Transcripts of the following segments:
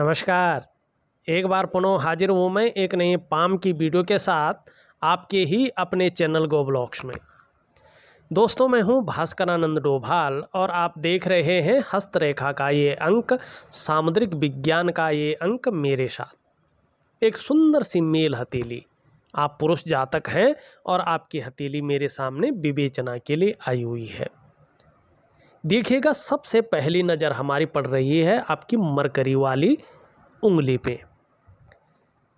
नमस्कार एक बार पुनः हाजिर हूँ मैं एक नए पाम की वीडियो के साथ आपके ही अपने चैनल गो ब्लॉग्स में दोस्तों मैं हूँ भास्करानंद डोभाल और आप देख रहे हैं हस्तरेखा का ये अंक सामुद्रिक विज्ञान का ये अंक मेरे साथ एक सुंदर सी मेल हथेली आप पुरुष जातक हैं और आपकी हथेली मेरे सामने विवेचना के लिए आई हुई है देखिएगा सबसे पहली नज़र हमारी पड़ रही है आपकी मरकरी वाली उंगली पे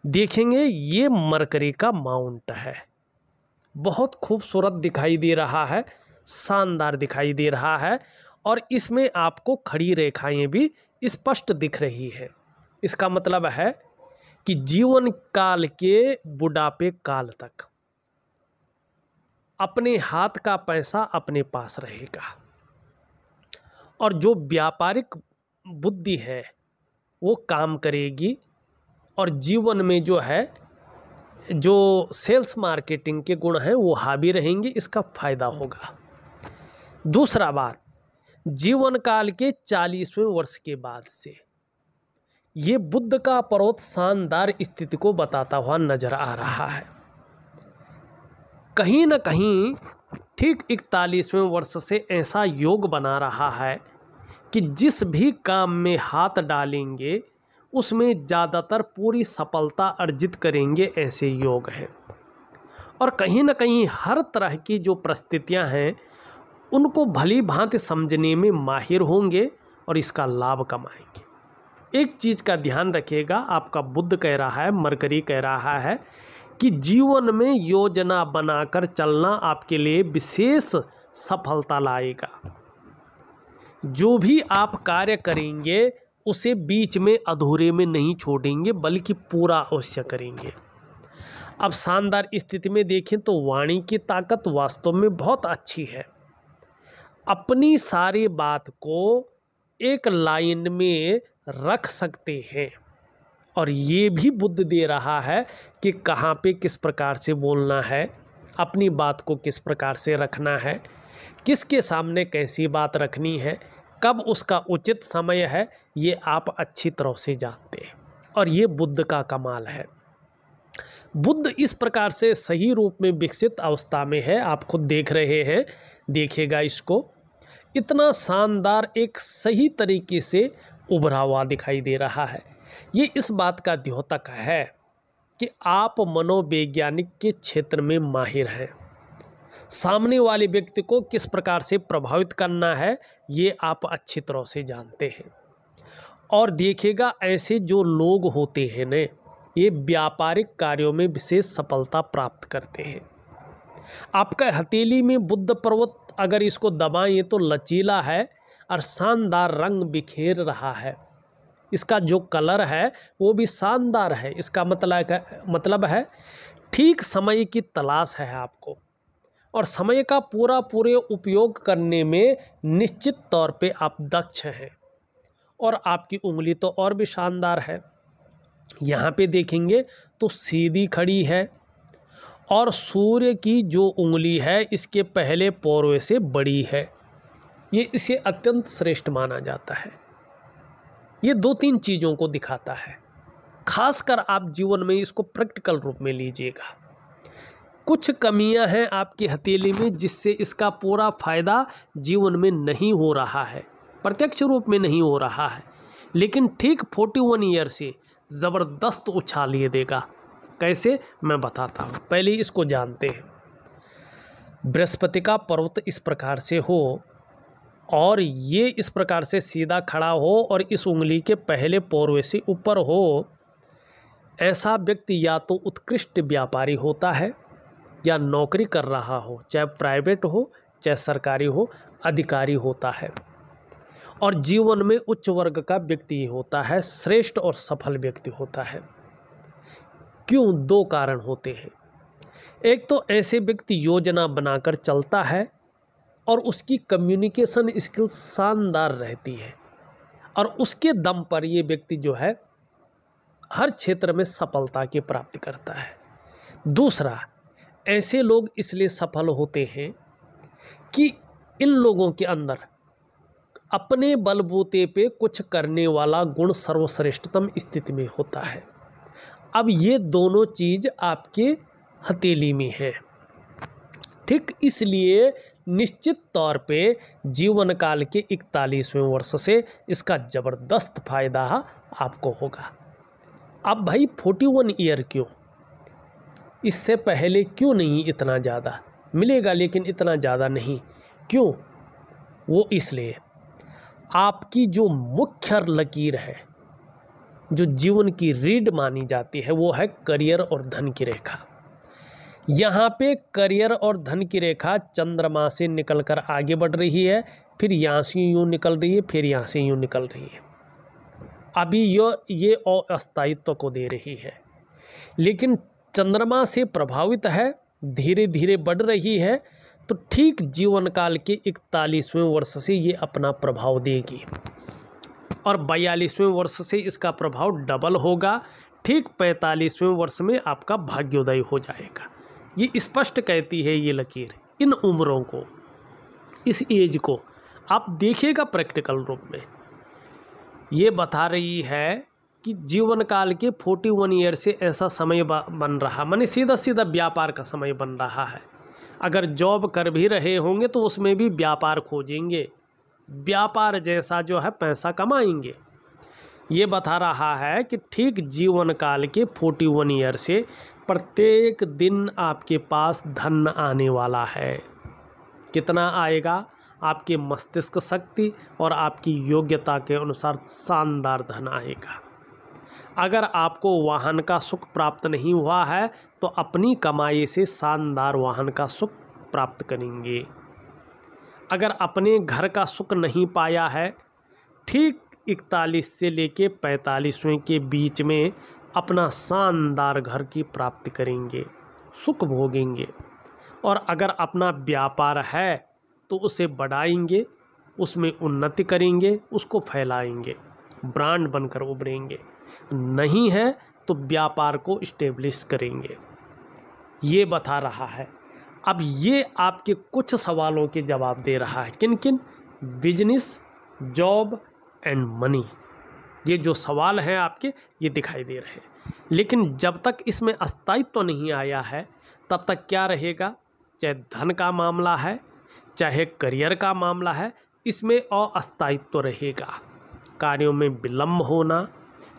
देखेंगे ये मरकरी का माउंट है बहुत खूबसूरत दिखाई दे रहा है शानदार दिखाई दे रहा है और इसमें आपको खड़ी रेखाएं भी स्पष्ट दिख रही है इसका मतलब है कि जीवन काल के बुढ़ापे काल तक अपने हाथ का पैसा अपने पास रहेगा और जो व्यापारिक बुद्धि है वो काम करेगी और जीवन में जो है जो सेल्स मार्केटिंग के गुण हैं वो हावी रहेंगे इसका फायदा होगा दूसरा बात जीवन काल के चालीसवें वर्ष के बाद से ये बुद्ध का पर्वत शानदार स्थिति को बताता हुआ नजर आ रहा है कहीं ना कहीं ठीक इकतालीसवें वर्ष से ऐसा योग बना रहा है कि जिस भी काम में हाथ डालेंगे उसमें ज़्यादातर पूरी सफलता अर्जित करेंगे ऐसे योग हैं और कहीं ना कहीं हर तरह की जो परिस्थितियाँ हैं उनको भली भांति समझने में माहिर होंगे और इसका लाभ कमाएंगे एक चीज़ का ध्यान रखिएगा आपका बुद्ध कह रहा है मरकरी कह रहा है कि जीवन में योजना बनाकर चलना आपके लिए विशेष सफलता लाएगा जो भी आप कार्य करेंगे उसे बीच में अधूरे में नहीं छोड़ेंगे बल्कि पूरा अवश्य करेंगे अब शानदार स्थिति में देखें तो वाणी की ताकत वास्तव में बहुत अच्छी है अपनी सारी बात को एक लाइन में रख सकते हैं और ये भी बुद्ध दे रहा है कि कहाँ पे किस प्रकार से बोलना है अपनी बात को किस प्रकार से रखना है किसके सामने कैसी बात रखनी है कब उसका उचित समय है ये आप अच्छी तरह से जानते हैं और ये बुद्ध का कमाल है बुद्ध इस प्रकार से सही रूप में विकसित अवस्था में है आप खुद देख रहे हैं देखिएगा इसको इतना शानदार एक सही तरीके से उभरा हुआ दिखाई दे रहा है ये इस बात का द्योतक है कि आप मनोवैज्ञानिक के क्षेत्र में माहिर हैं सामने वाले व्यक्ति को किस प्रकार से प्रभावित करना है ये आप अच्छी तरह से जानते हैं और देखिएगा ऐसे जो लोग होते हैं न ये व्यापारिक कार्यों में विशेष सफलता प्राप्त करते हैं आपका हथेली में बुद्ध पर्वत अगर इसको दबाएं तो लचीला है और शानदार रंग बिखेर रहा है इसका जो कलर है वो भी शानदार है इसका मतलब मतलब है ठीक समय की तलाश है आपको और समय का पूरा पूरे उपयोग करने में निश्चित तौर पे आप दक्ष हैं और आपकी उंगली तो और भी शानदार है यहाँ पे देखेंगे तो सीधी खड़ी है और सूर्य की जो उंगली है इसके पहले पौरवे से बड़ी है ये इसे अत्यंत श्रेष्ठ माना जाता है ये दो तीन चीज़ों को दिखाता है खासकर आप जीवन में इसको प्रैक्टिकल रूप में लीजिएगा कुछ कमियां हैं आपकी हथेली में जिससे इसका पूरा फायदा जीवन में नहीं हो रहा है प्रत्यक्ष रूप में नहीं हो रहा है लेकिन ठीक फोर्टी वन ईयर से ज़बरदस्त उछाल ये देगा कैसे मैं बताता हूँ पहले इसको जानते हैं बृहस्पति का पर्वत इस प्रकार से हो और ये इस प्रकार से सीधा खड़ा हो और इस उंगली के पहले पौरवे से ऊपर हो ऐसा व्यक्ति या तो उत्कृष्ट व्यापारी होता है या नौकरी कर रहा हो चाहे प्राइवेट हो चाहे सरकारी हो अधिकारी होता है और जीवन में उच्च वर्ग का व्यक्ति ही होता है श्रेष्ठ और सफल व्यक्ति होता है क्यों दो कारण होते हैं एक तो ऐसे व्यक्ति योजना बनाकर चलता है और उसकी कम्युनिकेशन स्किल शानदार रहती है और उसके दम पर ये व्यक्ति जो है हर क्षेत्र में सफलता की प्राप्ति करता है दूसरा ऐसे लोग इसलिए सफल होते हैं कि इन लोगों के अंदर अपने बलबूते पे कुछ करने वाला गुण सर्वश्रेष्ठतम स्थिति में होता है अब ये दोनों चीज़ आपके हथेली में है ठीक इसलिए निश्चित तौर पे जीवन काल के इकतालीसवें वर्ष से इसका ज़बरदस्त फायदा आपको होगा अब भाई फोर्टी वन ईयर क्यों इससे पहले क्यों नहीं इतना ज़्यादा मिलेगा लेकिन इतना ज़्यादा नहीं क्यों वो इसलिए आपकी जो मुख्य लकीर है जो जीवन की रीढ़ मानी जाती है वो है करियर और धन की रेखा यहाँ पे करियर और धन की रेखा चंद्रमा से निकलकर आगे बढ़ रही है फिर यहाँ से यूँ निकल रही है फिर यहाँ से यूँ निकल रही है अभी यो ये अस्थायित्व को दे रही है लेकिन चंद्रमा से प्रभावित है धीरे धीरे बढ़ रही है तो ठीक जीवन काल के इकतालीसवें वर्ष से ये अपना प्रभाव देगी और बयालीसवें वर्ष से इसका प्रभाव डबल होगा ठीक पैंतालीसवें वर्ष में आपका भाग्योदय हो जाएगा ये स्पष्ट कहती है ये लकीर इन उम्रों को इस एज को आप देखिएगा प्रैक्टिकल रूप में ये बता रही है कि जीवन काल के फोर्टी वन ईयर से ऐसा समय बन रहा माने सीधा सीधा व्यापार का समय बन रहा है अगर जॉब कर भी रहे होंगे तो उसमें भी व्यापार खोजेंगे व्यापार जैसा जो है पैसा कमाएंगे ये बता रहा है कि ठीक जीवन काल के फोर्टी वन ईयर से प्रत्येक दिन आपके पास धन आने वाला है कितना आएगा आपके मस्तिष्क शक्ति और आपकी योग्यता के अनुसार शानदार धन आएगा अगर आपको वाहन का सुख प्राप्त नहीं हुआ है तो अपनी कमाई से शानदार वाहन का सुख प्राप्त करेंगे अगर अपने घर का सुख नहीं पाया है ठीक इकतालीस से लेके पैंतालीसवें के बीच में अपना शानदार घर की प्राप्ति करेंगे सुख भोगेंगे और अगर अपना व्यापार है तो उसे बढ़ाएंगे उसमें उन्नति करेंगे उसको फैलाएंगे ब्रांड बनकर उभरेंगे नहीं है तो व्यापार को इस्टेब्लिश करेंगे ये बता रहा है अब ये आपके कुछ सवालों के जवाब दे रहा है किन किन बिजनेस जॉब एंड मनी ये जो सवाल हैं आपके ये दिखाई दे रहे हैं लेकिन जब तक इसमें अस्थायित्व तो नहीं आया है तब तक क्या रहेगा चाहे धन का मामला है चाहे करियर का मामला है इसमें अस्थायित्व तो रहेगा कार्यों में विलम्ब होना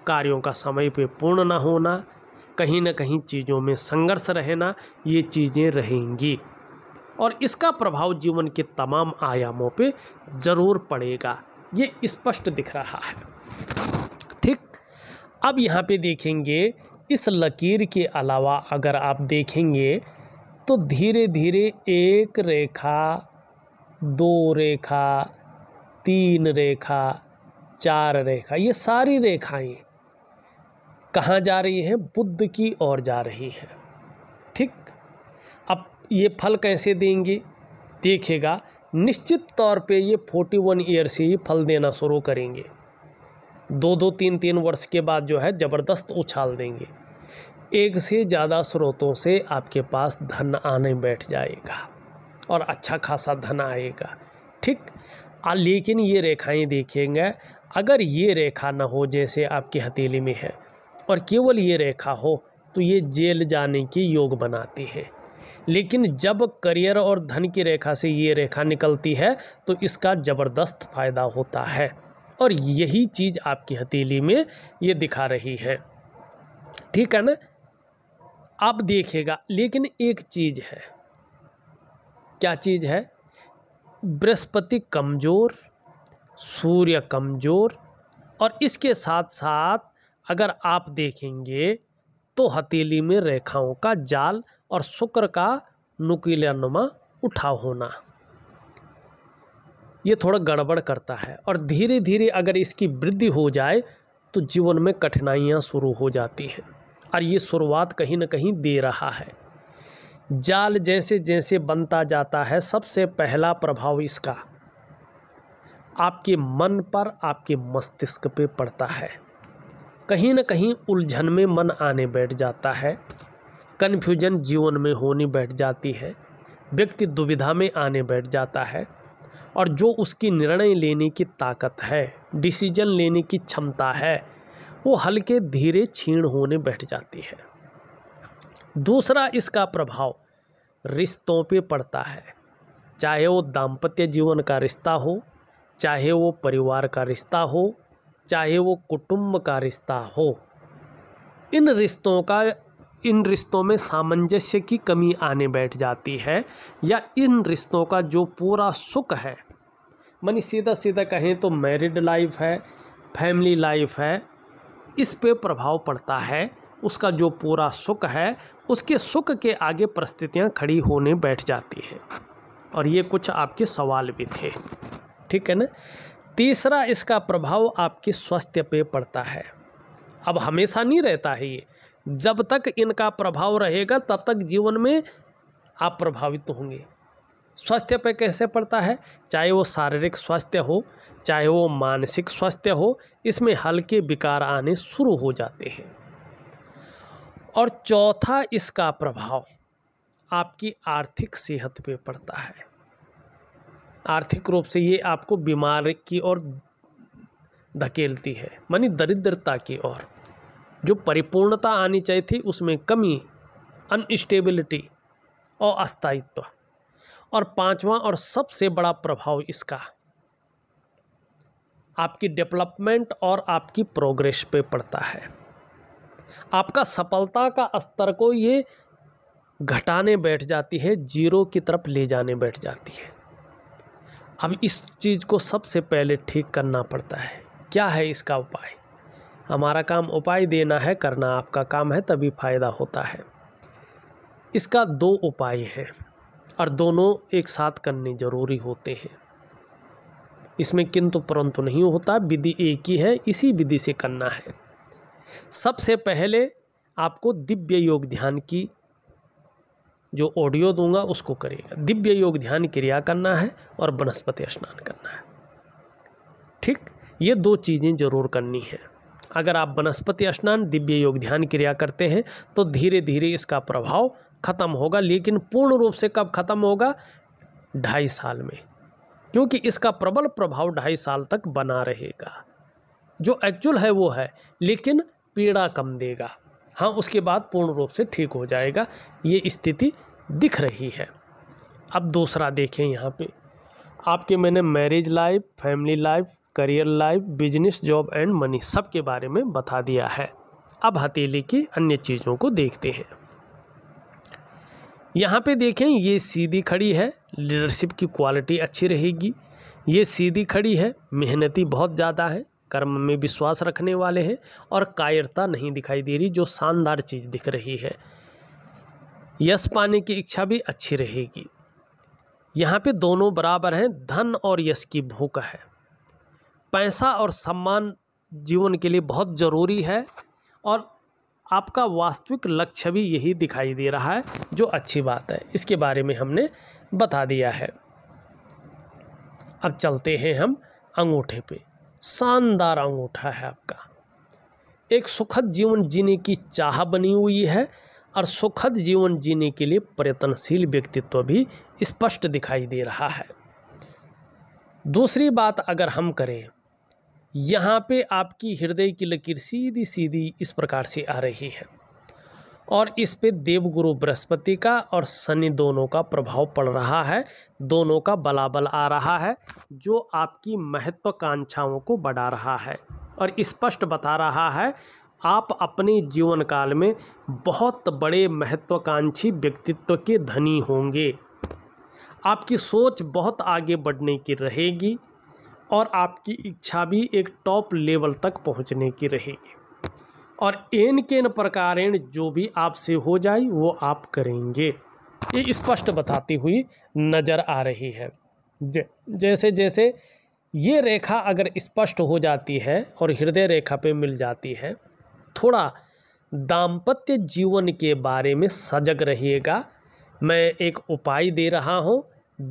कार्यों का समय पे पूर्ण ना होना कहीं ना कहीं चीज़ों में संघर्ष रहना ये चीज़ें रहेंगी और इसका प्रभाव जीवन के तमाम आयामों पे ज़रूर पड़ेगा ये स्पष्ट दिख रहा है ठीक अब यहाँ पे देखेंगे इस लकीर के अलावा अगर आप देखेंगे तो धीरे धीरे एक रेखा दो रेखा तीन रेखा चार रेखा ये सारी रेखाएं कहाँ जा रही है बुद्ध की ओर जा रही है ठीक अब ये फल कैसे देंगे देखेगा निश्चित तौर पे ये फोर्टी वन ईयर से ही फल देना शुरू करेंगे दो दो तीन तीन वर्ष के बाद जो है ज़बरदस्त उछाल देंगे एक से ज़्यादा स्रोतों से आपके पास धन आने बैठ जाएगा और अच्छा खासा धन आएगा ठीक लेकिन ये रेखाएं देखेंगे अगर ये रेखा ना हो जैसे आपकी हथेली में है और केवल ये रेखा हो तो ये जेल जाने के योग बनाती है लेकिन जब करियर और धन की रेखा से ये रेखा निकलती है तो इसका ज़बरदस्त फायदा होता है और यही चीज़ आपकी हथेली में ये दिखा रही है ठीक है ना आप देखिएगा लेकिन एक चीज़ है क्या चीज़ है बृहस्पति कमज़ोर सूर्य कमज़ोर और इसके साथ साथ अगर आप देखेंगे तो हथेली में रेखाओं का जाल और शुक्र का नुकीलानुमा उठा होना ये थोड़ा गड़बड़ करता है और धीरे धीरे अगर इसकी वृद्धि हो जाए तो जीवन में कठिनाइयाँ शुरू हो जाती हैं और ये शुरुआत कहीं ना कहीं दे रहा है जाल जैसे जैसे बनता जाता है सबसे पहला प्रभाव इसका आपके मन पर आपके मस्तिष्क पे पड़ता है कहीं ना कहीं उलझन में मन आने बैठ जाता है कन्फ्यूजन जीवन में होनी बैठ जाती है व्यक्ति दुविधा में आने बैठ जाता है और जो उसकी निर्णय लेने की ताकत है डिसीजन लेने की क्षमता है वो हल्के धीरे छीण होने बैठ जाती है दूसरा इसका प्रभाव रिश्तों पे पड़ता है चाहे वो दाम्पत्य जीवन का रिश्ता हो चाहे वो परिवार का रिश्ता हो चाहे वो कुटुंब का रिश्ता हो इन रिश्तों का इन रिश्तों में सामंजस्य की कमी आने बैठ जाती है या इन रिश्तों का जो पूरा सुख है मनी सीधा सीधा कहें तो मैरिड लाइफ है फैमिली लाइफ है इस पे प्रभाव पड़ता है उसका जो पूरा सुख है उसके सुख के आगे परिस्थितियाँ खड़ी होने बैठ जाती हैं और ये कुछ आपके सवाल भी थे ठीक है ना तीसरा इसका प्रभाव आपके स्वास्थ्य पे पड़ता है अब हमेशा नहीं रहता है ये जब तक इनका प्रभाव रहेगा तब तक जीवन में आप प्रभावित होंगे स्वास्थ्य पे कैसे पड़ता है चाहे वो शारीरिक स्वास्थ्य हो चाहे वो मानसिक स्वास्थ्य हो इसमें हल्के विकार आने शुरू हो जाते हैं और चौथा इसका प्रभाव आपकी आर्थिक सेहत पे पड़ता है आर्थिक रूप से ये आपको बीमार की ओर धकेलती है मानी दरिद्रता की ओर जो परिपूर्णता आनी चाहिए थी उसमें कमी अनस्टेबिलिटी और अस्थायित्व और पांचवा और सबसे बड़ा प्रभाव इसका आपकी डेवलपमेंट और आपकी प्रोग्रेस पे पड़ता है आपका सफलता का स्तर को ये घटाने बैठ जाती है जीरो की तरफ ले जाने बैठ जाती है अब इस चीज़ को सबसे पहले ठीक करना पड़ता है क्या है इसका उपाय हमारा काम उपाय देना है करना आपका काम है तभी फ़ायदा होता है इसका दो उपाय हैं और दोनों एक साथ करने ज़रूरी होते हैं इसमें किंतु परंतु नहीं होता विधि एक ही है इसी विधि से करना है सबसे पहले आपको दिव्य योग ध्यान की जो ऑडियो दूंगा उसको करिएगा दिव्य योग ध्यान क्रिया करना है और वनस्पति स्नान करना है ठीक ये दो चीज़ें ज़रूर करनी है अगर आप वनस्पति स्नान दिव्य योग ध्यान क्रिया करते हैं तो धीरे धीरे इसका प्रभाव खत्म होगा लेकिन पूर्ण रूप से कब खत्म होगा ढाई साल में क्योंकि इसका प्रबल प्रभाव ढाई साल तक बना रहेगा जो एक्चुअल है वो है लेकिन पीड़ा कम देगा हाँ उसके बाद पूर्ण रूप से ठीक हो जाएगा ये स्थिति दिख रही है अब दूसरा देखें यहाँ पे आपके मैंने marriage life family life career life business job and money सब के बारे में बता दिया है अब हथेली की अन्य चीज़ों को देखते हैं यहाँ पे देखें ये सीधी खड़ी है लीडरशिप की क्वालिटी अच्छी रहेगी ये सीधी खड़ी है मेहनती बहुत ज़्यादा है कर्म में विश्वास रखने वाले हैं और कायरता नहीं दिखाई दे रही जो शानदार चीज़ दिख रही है यश पाने की इच्छा भी अच्छी रहेगी यहाँ पे दोनों बराबर हैं धन और यश की भूख है पैसा और सम्मान जीवन के लिए बहुत ज़रूरी है और आपका वास्तविक लक्ष्य भी यही दिखाई दे रहा है जो अच्छी बात है इसके बारे में हमने बता दिया है अब चलते हैं हम अंगूठे पे शानदार अंगूठा है आपका एक सुखद जीवन जीने की चाह बनी हुई है और सुखद जीवन जीने के लिए प्रयत्नशील व्यक्तित्व भी स्पष्ट दिखाई दे रहा है दूसरी बात अगर हम करें यहाँ पे आपकी हृदय की लकीर सीधी सीधी इस प्रकार से आ रही है और इस पे देवगुरु बृहस्पति का और शनि दोनों का प्रभाव पड़ रहा है दोनों का बलाबल आ रहा है जो आपकी महत्वाकांक्षाओं को बढ़ा रहा है और स्पष्ट बता रहा है आप अपने जीवन काल में बहुत बड़े महत्वाकांक्षी व्यक्तित्व के धनी होंगे आपकी सोच बहुत आगे बढ़ने की रहेगी और आपकी इच्छा भी एक टॉप लेवल तक पहुंचने की रहेगी और एन के न प्रकारेण जो भी आपसे हो जाए वो आप करेंगे ये स्पष्ट बताती हुई नज़र आ रही है जैसे जैसे ये रेखा अगर स्पष्ट हो जाती है और हृदय रेखा पे मिल जाती है थोड़ा दाम्पत्य जीवन के बारे में सजग रहिएगा मैं एक उपाय दे रहा हूँ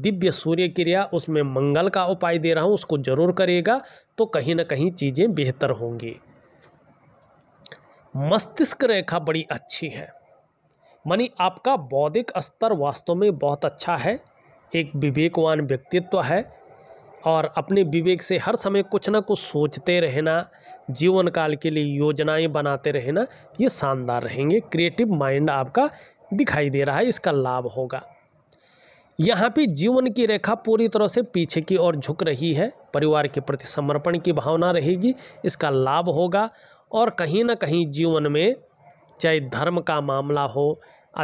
दिव्य सूर्य क्रिया उसमें मंगल का उपाय दे रहा हूँ उसको जरूर करिएगा तो कहीं ना कहीं चीज़ें बेहतर होंगी मस्तिष्क रेखा बड़ी अच्छी है मनी आपका बौद्धिक स्तर वास्तव में बहुत अच्छा है एक विवेकवान व्यक्तित्व है और अपने विवेक से हर समय कुछ ना कुछ सोचते रहना जीवन काल के लिए योजनाएं बनाते रहना ये शानदार रहेंगे क्रिएटिव माइंड आपका दिखाई दे रहा है इसका लाभ होगा यहाँ पे जीवन की रेखा पूरी तरह से पीछे की ओर झुक रही है परिवार के प्रति समर्पण की भावना रहेगी इसका लाभ होगा और कहीं ना कहीं जीवन में चाहे धर्म का मामला हो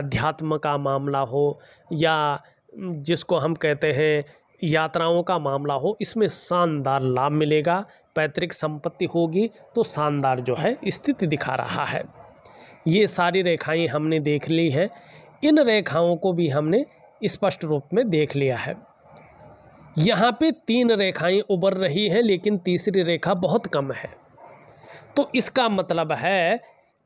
अध्यात्म का मामला हो या जिसको हम कहते हैं यात्राओं का मामला हो इसमें शानदार लाभ मिलेगा पैतृक संपत्ति होगी तो शानदार जो है स्थिति दिखा रहा है ये सारी रेखाएं हमने देख ली है इन रेखाओं को भी हमने स्पष्ट रूप में देख लिया है यहाँ पे तीन रेखाएं उभर रही हैं लेकिन तीसरी रेखा बहुत कम है तो इसका मतलब है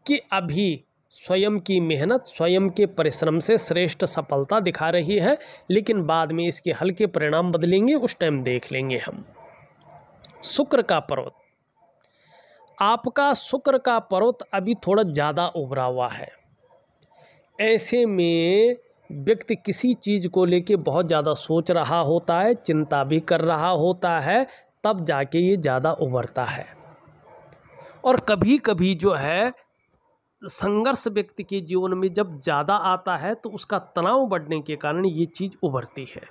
कि अभी स्वयं की मेहनत स्वयं के परिश्रम से श्रेष्ठ सफलता दिखा रही है लेकिन बाद में इसके हल्के परिणाम बदलेंगे उस टाइम देख लेंगे हम शुक्र का पर्वत आपका शुक्र का पर्वत अभी थोड़ा ज़्यादा उभरा हुआ है ऐसे में व्यक्ति किसी चीज़ को लेके बहुत ज़्यादा सोच रहा होता है चिंता भी कर रहा होता है तब जाके ये ज़्यादा उभरता है और कभी कभी जो है संघर्ष व्यक्ति के जीवन में जब ज़्यादा आता है तो उसका तनाव बढ़ने के कारण ये चीज़ उभरती है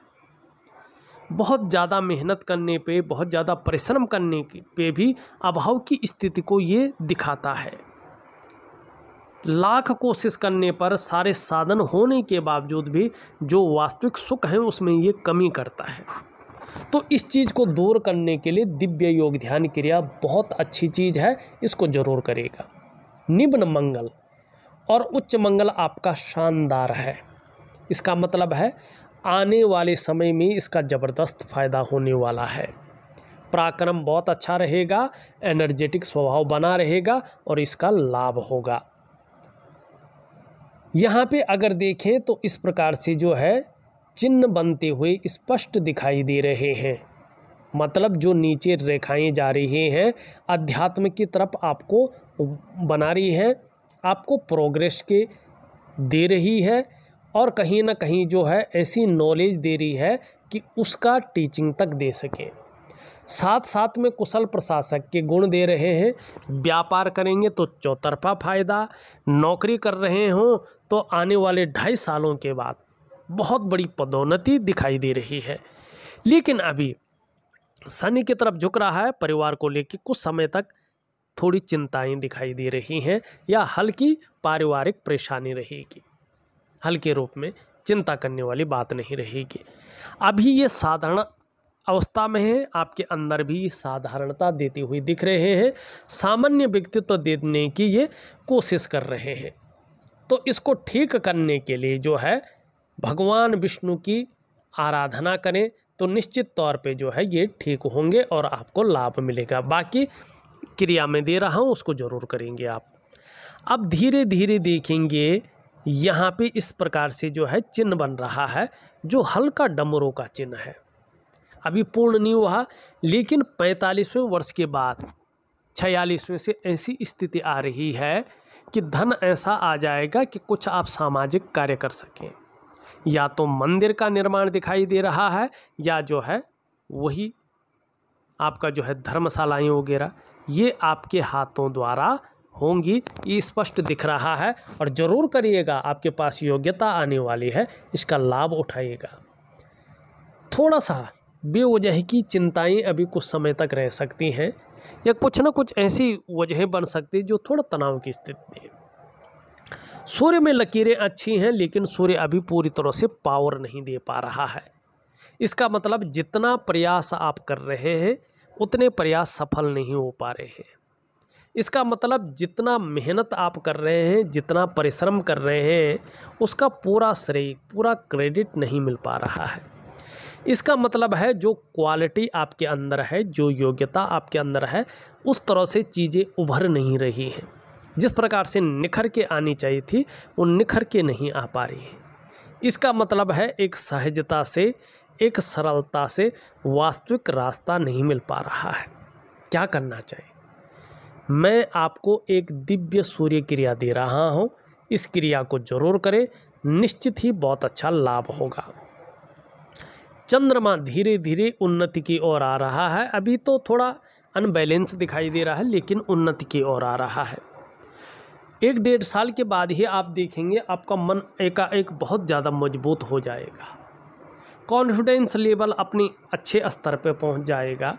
बहुत ज़्यादा मेहनत करने पे बहुत ज़्यादा परिश्रम करने पे भी अभाव की स्थिति को ये दिखाता है लाख कोशिश करने पर सारे साधन होने के बावजूद भी जो वास्तविक सुख है उसमें ये कमी करता है तो इस चीज़ को दूर करने के लिए दिव्य योग ध्यान क्रिया बहुत अच्छी चीज़ है इसको जरूर करेगा निम्न मंगल और उच्च मंगल आपका शानदार है इसका मतलब है आने वाले समय में इसका ज़बरदस्त फायदा होने वाला है पराक्रम बहुत अच्छा रहेगा एनर्जेटिक स्वभाव बना रहेगा और इसका लाभ होगा यहाँ पे अगर देखें तो इस प्रकार से जो है चिन्ह बनते हुए स्पष्ट दिखाई दे रहे हैं मतलब जो नीचे रेखाएं जा रही हैं अध्यात्म की तरफ आपको बना रही है आपको प्रोग्रेस के दे रही है और कहीं ना कहीं जो है ऐसी नॉलेज दे रही है कि उसका टीचिंग तक दे सके साथ साथ में कुशल प्रशासक के गुण दे रहे हैं व्यापार करेंगे तो चौतरफा फायदा नौकरी कर रहे हों तो आने वाले ढाई सालों के बाद बहुत बड़ी पदोन्नति दिखाई दे रही है लेकिन अभी शनि की तरफ झुक रहा है परिवार को लेकर कुछ समय तक थोड़ी चिंताएं दिखाई दे रही हैं या हल्की पारिवारिक परेशानी रहेगी हल्के रूप में चिंता करने वाली बात नहीं रहेगी अभी ये साधारण अवस्था में है आपके अंदर भी साधारणता देती हुई दिख रहे हैं सामान्य व्यक्तित्व देने की ये कोशिश कर रहे हैं तो इसको ठीक करने के लिए जो है भगवान विष्णु की आराधना करें तो निश्चित तौर पे जो है ये ठीक होंगे और आपको लाभ मिलेगा बाकी क्रिया में दे रहा हूँ उसको ज़रूर करेंगे आप अब धीरे धीरे देखेंगे यहाँ पे इस प्रकार से जो है चिन्ह बन रहा है जो हल्का डमरों का चिन्ह है अभी पूर्ण नहीं हुआ लेकिन पैंतालीसवें वर्ष के बाद छियालीसवें से ऐसी स्थिति आ रही है कि धन ऐसा आ जाएगा कि कुछ आप सामाजिक कार्य कर सकें या तो मंदिर का निर्माण दिखाई दे रहा है या जो है वही आपका जो है धर्मशालाएँ वगैरह ये आपके हाथों द्वारा होंगी ये स्पष्ट दिख रहा है और ज़रूर करिएगा आपके पास योग्यता आने वाली है इसका लाभ उठाइएगा थोड़ा सा बेवजह की चिंताएं अभी कुछ समय तक रह सकती हैं या कुछ ना कुछ ऐसी वजहें बन सकती जो थोड़ा तनाव की स्थिति है सूर्य में लकीरें अच्छी हैं लेकिन सूर्य अभी पूरी तरह से पावर नहीं दे पा रहा है इसका मतलब जितना प्रयास आप कर रहे हैं उतने प्रयास सफल नहीं हो पा रहे हैं इसका मतलब जितना मेहनत आप कर रहे हैं जितना परिश्रम कर रहे हैं उसका पूरा श्रेय पूरा क्रेडिट नहीं मिल पा रहा है इसका मतलब है जो क्वालिटी आपके अंदर है जो योग्यता आपके अंदर है उस तरह से चीज़ें उभर नहीं रही हैं जिस प्रकार से निखर के आनी चाहिए थी वो निखर के नहीं आ पा रही इसका मतलब है एक सहजता से एक सरलता से वास्तविक रास्ता नहीं मिल पा रहा है क्या करना चाहिए मैं आपको एक दिव्य सूर्य क्रिया दे रहा हूँ इस क्रिया को जरूर करें निश्चित ही बहुत अच्छा लाभ होगा चंद्रमा धीरे धीरे उन्नति की ओर आ रहा है अभी तो थोड़ा अनबैलेंस दिखाई दे रहा है लेकिन उन्नति की ओर आ रहा है एक डेढ़ साल के बाद ही आप देखेंगे आपका मन एकाएक बहुत ज़्यादा मजबूत हो जाएगा कॉन्फिडेंस लेवल अपनी अच्छे स्तर पर पहुंच जाएगा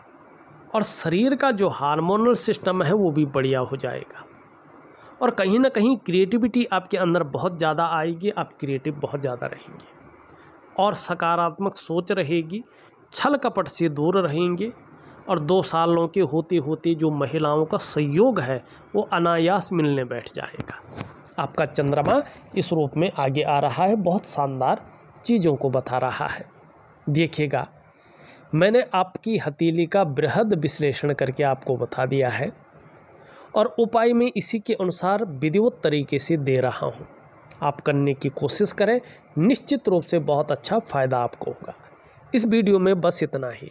और शरीर का जो हार्मोनल सिस्टम है वो भी बढ़िया हो जाएगा और कहीं ना कहीं क्रिएटिविटी आपके अंदर बहुत ज़्यादा आएगी आप क्रिएटिव बहुत ज़्यादा रहेंगे और सकारात्मक सोच रहेगी छल कपट से दूर रहेंगे और दो सालों की होती होती जो महिलाओं का सहयोग है वो अनायास मिलने बैठ जाएगा आपका चंद्रमा इस रूप में आगे आ रहा है बहुत शानदार चीज़ों को बता रहा है देखिएगा मैंने आपकी हथेली का बृहद विश्लेषण करके आपको बता दिया है और उपाय में इसी के अनुसार विधिवत तरीके से दे रहा हूँ आप करने की कोशिश करें निश्चित रूप से बहुत अच्छा फ़ायदा आपको होगा इस वीडियो में बस इतना ही